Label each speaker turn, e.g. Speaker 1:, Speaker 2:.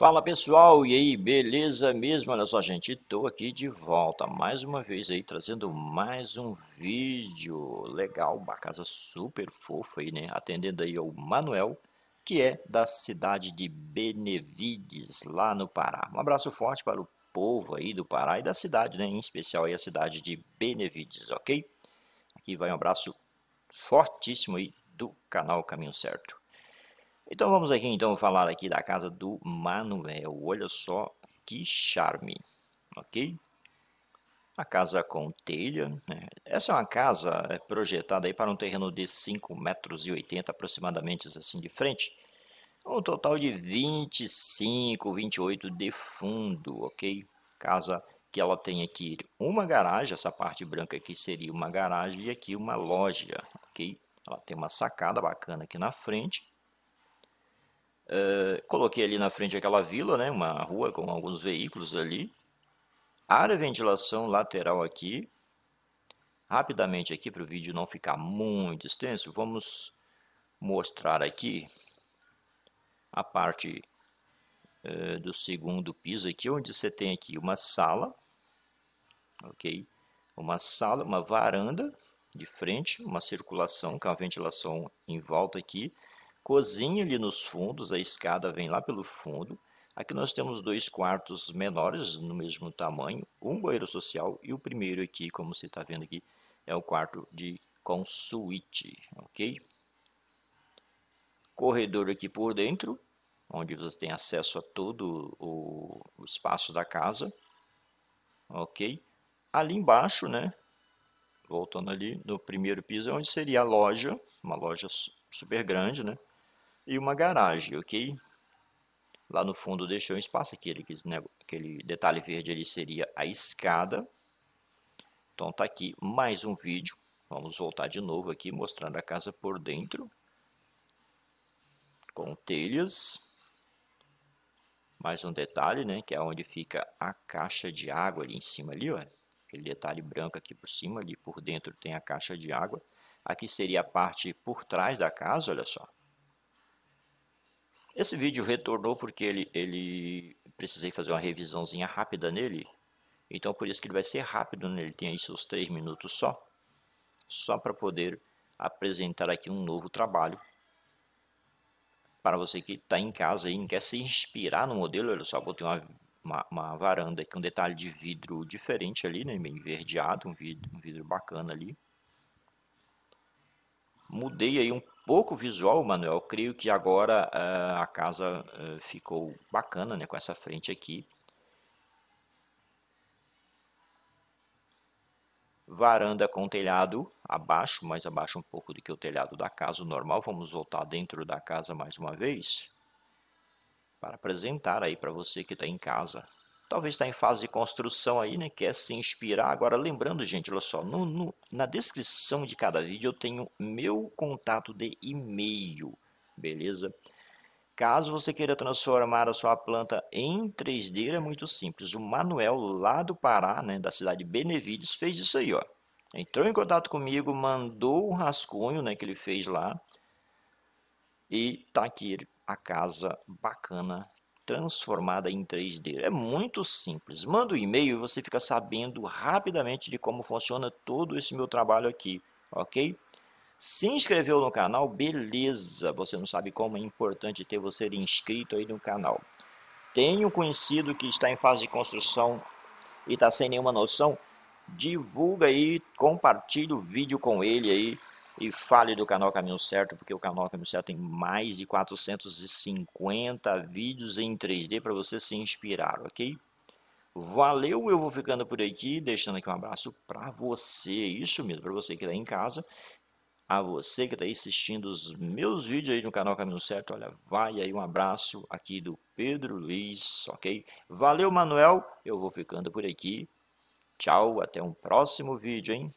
Speaker 1: Fala pessoal, e aí, beleza mesmo? Olha só, gente, estou aqui de volta mais uma vez aí, trazendo mais um vídeo legal, uma casa super fofa aí, né? Atendendo aí o Manuel, que é da cidade de Benevides, lá no Pará. Um abraço forte para o povo aí do Pará e da cidade, né? Em especial aí a cidade de Benevides, ok? Aqui vai um abraço fortíssimo aí do canal Caminho Certo. Então vamos aqui então falar aqui da casa do Manuel. Olha só que charme, ok? A casa com telha. Né? Essa é uma casa é, projetada aí para um terreno de 5 metros e 80 aproximadamente assim de frente. Um total de 25, 28 de fundo, ok? Casa que ela tem aqui uma garagem, essa parte branca aqui seria uma garagem e aqui uma loja, ok? Ela tem uma sacada bacana aqui na frente eh, coloquei ali na frente aquela vila, né? Uma rua com alguns veículos ali. Área ventilação lateral aqui. Rapidamente aqui para o vídeo não ficar muito extenso, vamos mostrar aqui a parte uh, do segundo piso aqui, onde você tem aqui uma sala, ok? Uma sala, uma varanda de frente, uma circulação com a ventilação em volta aqui cozinha ali nos fundos, a escada vem lá pelo fundo. Aqui nós temos dois quartos menores, no mesmo tamanho, um banheiro social e o primeiro aqui, como você está vendo aqui, é o quarto de com suíte, ok? Corredor aqui por dentro, onde você tem acesso a todo o, o espaço da casa, ok? Ali embaixo, né, voltando ali no primeiro piso, é onde seria a loja, uma loja super grande, né? e uma garagem, ok? Lá no fundo deixou um espaço, aquele, aquele detalhe verde ali seria a escada. Então tá aqui mais um vídeo, vamos voltar de novo aqui mostrando a casa por dentro. Com telhas. Mais um detalhe, né, que é onde fica a caixa de água ali em cima ali, ó. Aquele detalhe branco aqui por cima, ali por dentro tem a caixa de água. Aqui seria a parte por trás da casa, olha só. Esse vídeo retornou porque ele, ele precisei fazer uma revisãozinha rápida nele. Então por isso que ele vai ser rápido, né? ele tem aí seus 3 minutos só. Só para poder apresentar aqui um novo trabalho. Para você que está em casa e quer se inspirar no modelo, olha só, botei uma, uma, uma, varanda aqui, um detalhe de vidro diferente ali, né? meio enverdeado, um vidro, um vidro bacana ali. Mudei aí um pouco visual, Manuel. creio que agora eh, a casa eh, ficou bacana, né? Com essa frente aqui. Varanda com telhado abaixo, mais abaixo um pouco do que o telhado da casa normal. Vamos voltar dentro da casa mais uma vez para apresentar aí para você que está em casa talvez está em fase de construção aí, né? Quer se inspirar. Agora, lembrando, gente, olha só, no, no, na descrição de cada vídeo eu tenho meu contato de e-mail, beleza? Caso você queira transformar a sua planta em 3D, é muito simples. O Manuel, lá do Pará, né, da cidade de Benevides, fez isso aí, ó. Entrou em contato comigo, mandou o um rascunho né, que ele fez lá. E tá aqui a casa bacana transformada em 3D. É muito simples. Manda um e-mail e você fica sabendo rapidamente de como funciona todo esse meu trabalho aqui, ok? Se inscreveu no canal, beleza. Você não sabe como é importante ter você inscrito aí no canal. Tenho conhecido que está em fase de construção e está sem nenhuma noção. Divulga aí, compartilha o vídeo com ele aí e fale do canal Caminho Certo, porque o canal Caminho Certo tem mais de 450 vídeos em 3D para você se inspirar, ok? Valeu, eu vou ficando por aqui, deixando aqui um abraço para você, isso mesmo, para você que está em casa, a você que está aí assistindo os meus vídeos aí no canal Caminho Certo, olha, vai aí um abraço aqui do Pedro Luiz, ok? Valeu, Manuel, eu vou ficando por aqui, tchau, até um próximo vídeo, hein?